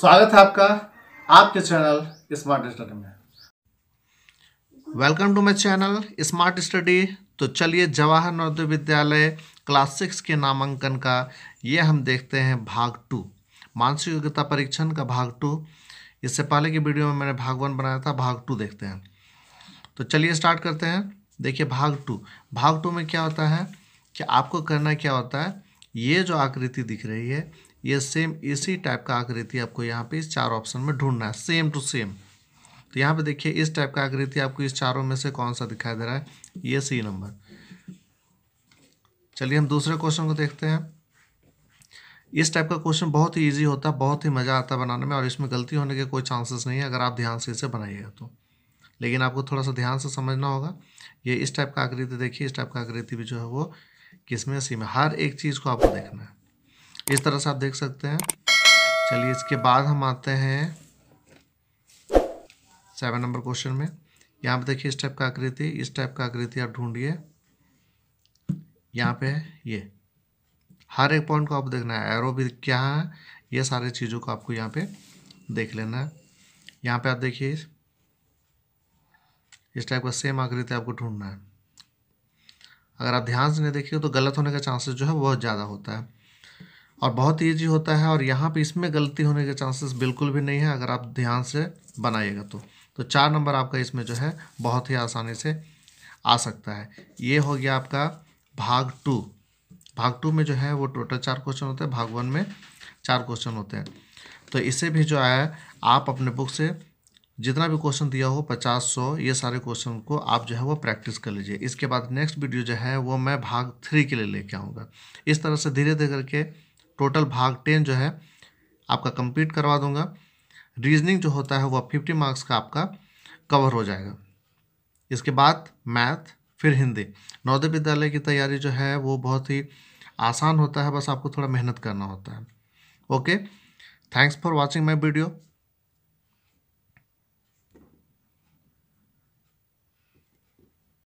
स्वागत है आपका आपके चैनल स्मार्ट स्टडी में welcome to my channel smart study तो चलिए जवाहर नवोदय विद्यालय क्लास सिक्स के नामांकन का ये हम देखते हैं भाग टू मानसिक योग्यता परीक्षण का भाग टू इससे पहले की वीडियो में मैंने भाग वन बनाया था भाग टू देखते हैं तो चलिए स्टार्ट करते हैं देखिए भाग टू भाग टू में क्या होता है कि आपको करना क्या होता है ये जो आकृति दिख रही है ये सेम इसी टाइप का आकृति आपको यहाँ पे इस चार ऑप्शन में ढूंढना है सेम टू सेम तो यहाँ पे देखिए इस टाइप का आकृति आपको इस चारों में से कौन सा दिखाई दे रहा है ये सी नंबर चलिए हम दूसरे क्वेश्चन को देखते हैं इस टाइप का क्वेश्चन बहुत ही ईजी होता है बहुत ही मज़ा आता है बनाने में और इसमें गलती होने के कोई चांसेस नहीं है अगर आप ध्यान से इसे बनाइएगा तो लेकिन आपको थोड़ा सा ध्यान से समझना होगा ये इस टाइप का आकृति देखिए इस टाइप का आकृति भी जो है वो किसमें सी में हर एक चीज़ को आपको देखना है इस तरह से आप देख सकते हैं चलिए इसके बाद हम आते हैं सेवन नंबर क्वेश्चन में यहाँ पे देखिए इस टाइप का आकृति इस टाइप का आकृति आप ढूंढिए यहाँ पे है ये हर एक पॉइंट को आप देखना है एरो भी क्या है ये सारी चीज़ों को आपको यहाँ पे देख लेना है यहाँ पे आप देखिए इस टाइप का सेम आकृति आपको ढूंढना है अगर आप ध्यान से नहीं देखिए तो गलत होने का चांसेस जो है बहुत ज़्यादा होता है और बहुत ईजी होता है और यहाँ पे इसमें गलती होने के चांसेस बिल्कुल भी नहीं है अगर आप ध्यान से बनाइएगा तो तो चार नंबर आपका इसमें जो है बहुत ही आसानी से आ सकता है ये हो गया आपका भाग टू भाग टू में जो है वो टोटल चार क्वेश्चन होते हैं भाग वन में चार क्वेश्चन होते हैं तो इसे भी जो है आप अपने बुक से जितना भी क्वेश्चन दिया हो पचास सौ ये सारे क्वेश्चन को आप जो है वो प्रैक्टिस कर लीजिए इसके बाद नेक्स्ट वीडियो जो है वो मैं भाग थ्री के लिए लेके आऊँगा इस तरह से धीरे धीरे करके टोटल भाग टेन जो है आपका कंप्लीट करवा दूंगा रीजनिंग जो होता है वह फिफ्टी मार्क्स का आपका कवर हो जाएगा इसके बाद मैथ फिर हिंदी नवोदय विद्यालय की तैयारी जो है वो बहुत ही आसान होता है बस आपको थोड़ा मेहनत करना होता है okay thanks for watching my video